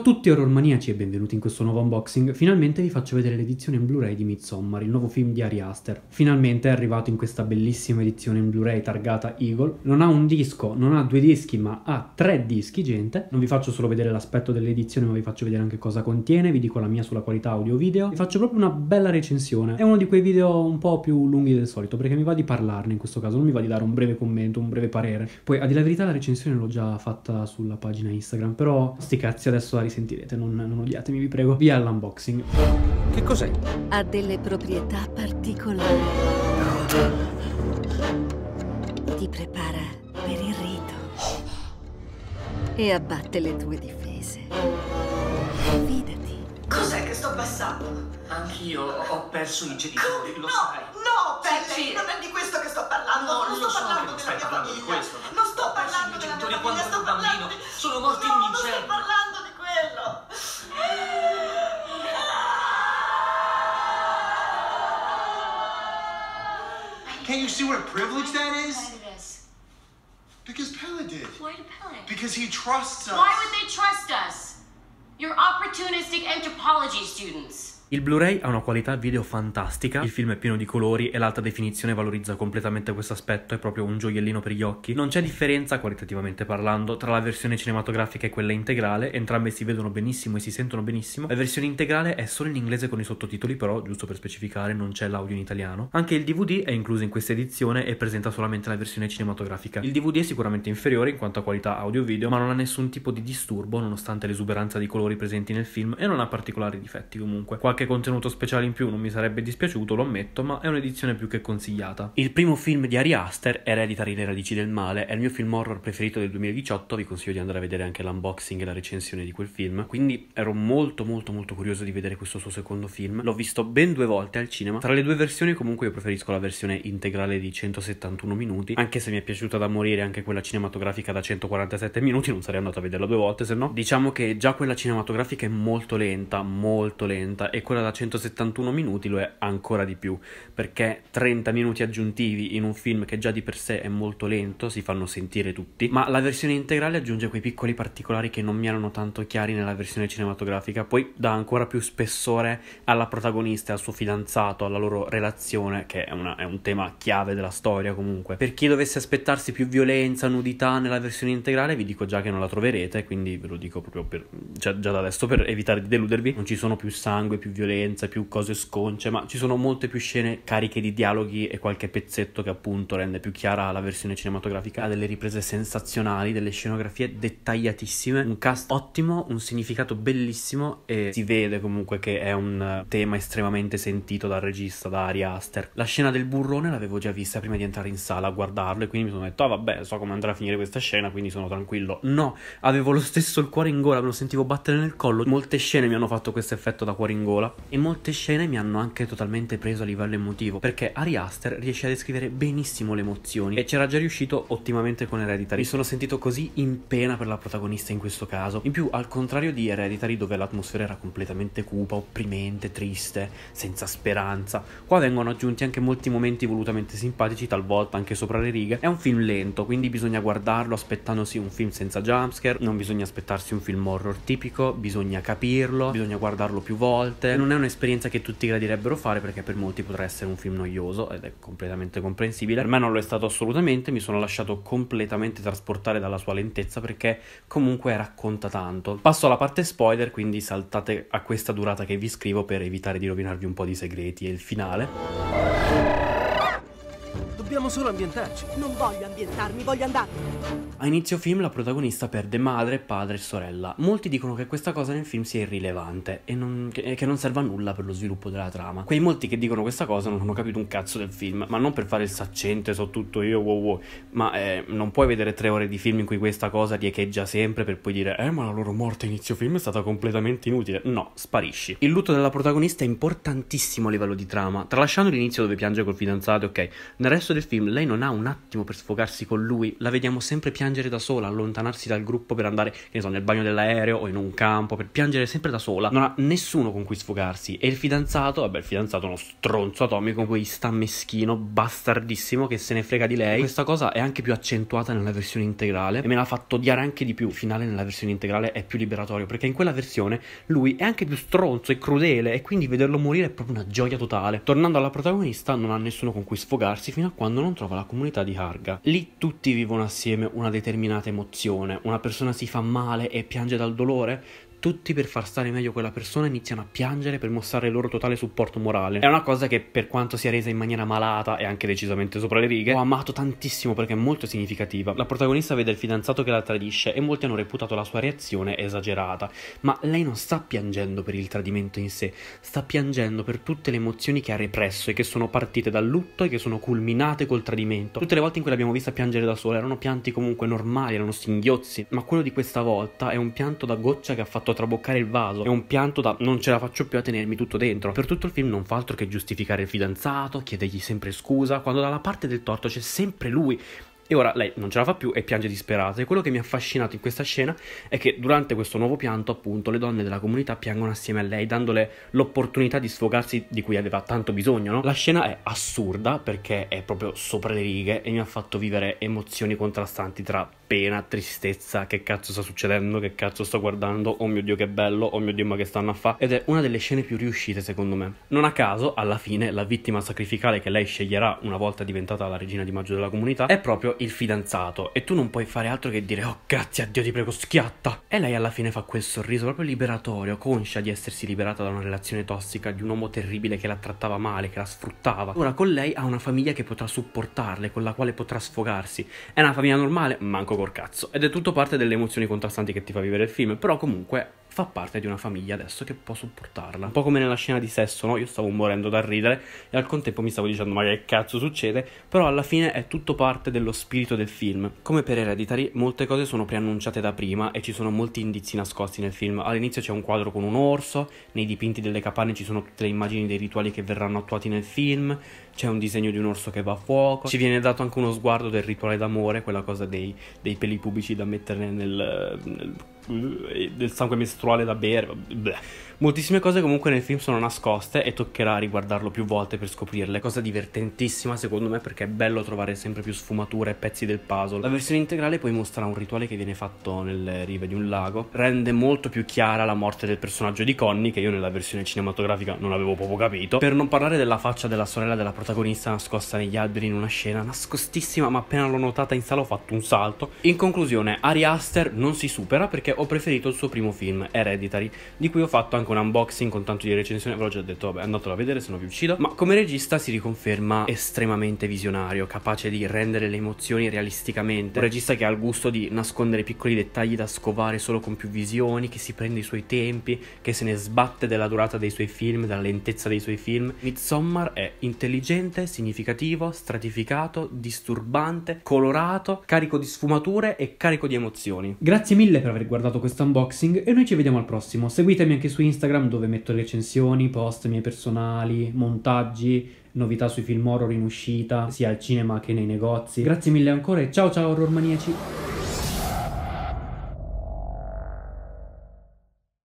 a tutti horror maniaci e benvenuti in questo nuovo unboxing. Finalmente vi faccio vedere l'edizione in Blu-ray di Midsommar, il nuovo film di Ari Aster. Finalmente è arrivato in questa bellissima edizione in Blu-ray targata Eagle. Non ha un disco, non ha due dischi, ma ha tre dischi, gente. Non vi faccio solo vedere l'aspetto dell'edizione, ma vi faccio vedere anche cosa contiene, vi dico la mia sulla qualità audio-video. Vi faccio proprio una bella recensione. È uno di quei video un po' più lunghi del solito, perché mi va di parlarne in questo caso, non mi va di dare un breve commento, un breve parere. Poi, a dire la verità, la recensione l'ho già fatta sulla pagina Instagram, però sti cazzi adesso la sentirete, non, non odiatemi, vi prego. Via all'unboxing. Che cos'è? Ha delle proprietà particolari. Ti prepara per il rito. E abbatte le tue difese. Fidati. Cos'è che sto passando? Anch'io ho perso i genitori, no, lo sai. No, Pepe, sì, sì. non è di questo che sto parlando. No, non sto so parlando see what a privilege that is? Because Pella did. Why did Pella? Because he trusts us. Why would they trust us? You're opportunistic anthropology students. Il Blu-ray ha una qualità video fantastica, il film è pieno di colori e l'alta definizione valorizza completamente questo aspetto, è proprio un gioiellino per gli occhi. Non c'è differenza, qualitativamente parlando, tra la versione cinematografica e quella integrale, entrambe si vedono benissimo e si sentono benissimo. La versione integrale è solo in inglese con i sottotitoli, però, giusto per specificare, non c'è l'audio in italiano. Anche il DVD è incluso in questa edizione e presenta solamente la versione cinematografica. Il DVD è sicuramente inferiore in quanto a qualità audio-video, ma non ha nessun tipo di disturbo, nonostante l'esuberanza di colori presenti nel film, e non ha particolari difetti comunque. Qualche qualche contenuto speciale in più non mi sarebbe dispiaciuto, lo ammetto, ma è un'edizione più che consigliata. Il primo film di Ari Aster, Hereditary le radici del male, è il mio film horror preferito del 2018, vi consiglio di andare a vedere anche l'unboxing e la recensione di quel film, quindi ero molto molto molto curioso di vedere questo suo secondo film, l'ho visto ben due volte al cinema, tra le due versioni comunque io preferisco la versione integrale di 171 minuti, anche se mi è piaciuta da morire anche quella cinematografica da 147 minuti, non sarei andato a vederla due volte se no, diciamo che già quella cinematografica è molto lenta, molto lenta e con quella da 171 minuti lo è ancora di più, perché 30 minuti aggiuntivi in un film che già di per sé è molto lento, si fanno sentire tutti, ma la versione integrale aggiunge quei piccoli particolari che non mi erano tanto chiari nella versione cinematografica, poi dà ancora più spessore alla protagonista, al suo fidanzato, alla loro relazione, che è, una, è un tema chiave della storia comunque. Per chi dovesse aspettarsi più violenza, nudità nella versione integrale, vi dico già che non la troverete, quindi ve lo dico proprio per, già, già da adesso per evitare di deludervi, non ci sono più sangue, più violenza violenza, più cose sconce, ma ci sono molte più scene cariche di dialoghi e qualche pezzetto che appunto rende più chiara la versione cinematografica, ha delle riprese sensazionali, delle scenografie dettagliatissime, un cast ottimo, un significato bellissimo e si vede comunque che è un tema estremamente sentito dal regista, da Ari Aster. La scena del burrone l'avevo già vista prima di entrare in sala a guardarlo e quindi mi sono detto, ah oh, vabbè, so come andrà a finire questa scena, quindi sono tranquillo. No, avevo lo stesso il cuore in gola, me lo sentivo battere nel collo, molte scene mi hanno fatto questo effetto da cuore in gola e molte scene mi hanno anche totalmente preso a livello emotivo, perché Ari Aster riesce a descrivere benissimo le emozioni e c'era già riuscito ottimamente con Hereditary. Mi sono sentito così in pena per la protagonista in questo caso. In più, al contrario di Hereditary, dove l'atmosfera era completamente cupa, opprimente, triste, senza speranza, qua vengono aggiunti anche molti momenti volutamente simpatici, talvolta anche sopra le righe. È un film lento, quindi bisogna guardarlo aspettandosi un film senza jumpscare, non bisogna aspettarsi un film horror tipico, bisogna capirlo, bisogna guardarlo più volte sicuramente non è un'esperienza che tutti gradirebbero fare perché per molti potrà essere un film noioso ed è completamente comprensibile. Per me non lo è stato assolutamente, mi sono lasciato completamente trasportare dalla sua lentezza perché comunque racconta tanto. Passo alla parte spoiler, quindi saltate a questa durata che vi scrivo per evitare di rovinarvi un po' di segreti e il finale. Dobbiamo solo ambientarci. Non voglio ambientarmi, voglio andarmene. A inizio film la protagonista perde madre, padre e sorella. Molti dicono che questa cosa nel film sia irrilevante e non, che, che non serva a nulla per lo sviluppo della trama. Quei molti che dicono questa cosa non hanno capito un cazzo del film, ma non per fare il saccente, so tutto io, wow wow, ma eh, non puoi vedere tre ore di film in cui questa cosa riecheggia sempre per poi dire eh ma la loro morte a inizio film è stata completamente inutile. No, sparisci. Il lutto della protagonista è importantissimo a livello di trama, tralasciando l'inizio dove piange col fidanzato, ok, nel resto del del film lei non ha un attimo per sfogarsi con lui, la vediamo sempre piangere da sola, allontanarsi dal gruppo per andare, che ne so, nel bagno dell'aereo o in un campo, per piangere sempre da sola, non ha nessuno con cui sfogarsi e il fidanzato, vabbè il fidanzato è uno stronzo atomico, quei sta meschino, bastardissimo che se ne frega di lei, questa cosa è anche più accentuata nella versione integrale e me l'ha fatto odiare anche di più, il finale nella versione integrale è più liberatorio perché in quella versione lui è anche più stronzo e crudele e quindi vederlo morire è proprio una gioia totale, tornando alla protagonista non ha nessuno con cui sfogarsi fino a quando quando non trova la comunità di Harga. Lì tutti vivono assieme una determinata emozione, una persona si fa male e piange dal dolore, tutti per far stare meglio quella persona iniziano a piangere per mostrare il loro totale supporto morale. È una cosa che per quanto sia resa in maniera malata e anche decisamente sopra le righe, ho amato tantissimo perché è molto significativa. La protagonista vede il fidanzato che la tradisce e molti hanno reputato la sua reazione esagerata, ma lei non sta piangendo per il tradimento in sé, sta piangendo per tutte le emozioni che ha represso e che sono partite dal lutto e che sono culminate col tradimento. Tutte le volte in cui l'abbiamo vista piangere da sola erano pianti comunque normali, erano singhiozzi, ma quello di questa volta è un pianto da goccia che ha fatto fatto traboccare il vaso. È un pianto da non ce la faccio più a tenermi tutto dentro. Per tutto il film non fa altro che giustificare il fidanzato, chiedergli sempre scusa, quando dalla parte del torto c'è sempre lui. E ora lei non ce la fa più e piange disperata. E quello che mi ha affascinato in questa scena è che durante questo nuovo pianto, appunto, le donne della comunità piangono assieme a lei, dandole l'opportunità di sfogarsi di cui aveva tanto bisogno, no? La scena è assurda perché è proprio sopra le righe e mi ha fatto vivere emozioni contrastanti tra pena, tristezza, che cazzo sta succedendo, che cazzo sto guardando, oh mio dio che bello, oh mio dio ma che stanno a fare. ed è una delle scene più riuscite secondo me. Non a caso, alla fine, la vittima sacrificale che lei sceglierà una volta diventata la regina di maggio della comunità è proprio il fidanzato, e tu non puoi fare altro che dire oh grazie a dio ti prego schiatta, e lei alla fine fa quel sorriso proprio liberatorio, conscia di essersi liberata da una relazione tossica, di un uomo terribile che la trattava male, che la sfruttava. Ora con lei ha una famiglia che potrà supportarle, con la quale potrà sfogarsi. È una famiglia normale, manco col cazzo. Ed è tutto parte delle emozioni contrastanti che ti fa vivere il film, però comunque fa parte di una famiglia adesso che può supportarla. Un po' come nella scena di sesso, no? Io stavo morendo dal ridere e al contempo mi stavo dicendo ma che cazzo succede, però alla fine è tutto parte dello spirito del film. Come per Hereditary, molte cose sono preannunciate da prima e ci sono molti indizi nascosti nel film. All'inizio c'è un quadro con un orso, nei dipinti delle capanne ci sono tutte le immagini dei rituali che verranno attuati nel film, c'è un disegno di un orso che va a fuoco, ci viene dato anche uno sguardo del rituale d'amore, quella cosa dei, dei peli pubblici da mettere nel, nel eh, del sangue mestruale da bere. Bleh. Moltissime cose comunque nel film sono nascoste e toccherà riguardarlo più volte per scoprirle, cosa divertentissima secondo me perché è bello trovare sempre più sfumature e pezzi del puzzle. La versione integrale poi mostra un rituale che viene fatto nelle rive di un lago, rende molto più chiara la morte del personaggio di Connie che io nella versione cinematografica non avevo proprio capito, per non parlare della faccia della sorella della protagonista nascosta negli alberi in una scena nascostissima ma appena l'ho notata in sala ho fatto un salto. In conclusione, Ari Aster non si supera perché ho preferito il suo primo film, Hereditary, di cui ho fatto anche un unboxing con tanto di recensione, ve l'ho già detto, vabbè andatelo a vedere se no vi uccido, ma come regista si riconferma estremamente visionario, capace di rendere le emozioni realisticamente, un regista che ha il gusto di nascondere piccoli dettagli da scovare solo con più visioni, che si prende i suoi tempi, che se ne sbatte della durata dei suoi film, della lentezza dei suoi film. Midsommar è intelligente, significativo, stratificato, disturbante, colorato, carico di sfumature e carico di emozioni. Grazie mille per aver guardato ascoltato questo unboxing e noi ci vediamo al prossimo. Seguitemi anche su Instagram dove metto recensioni, post miei personali, montaggi, novità sui film horror in uscita, sia al cinema che nei negozi. Grazie mille ancora e ciao ciao horror maniaci!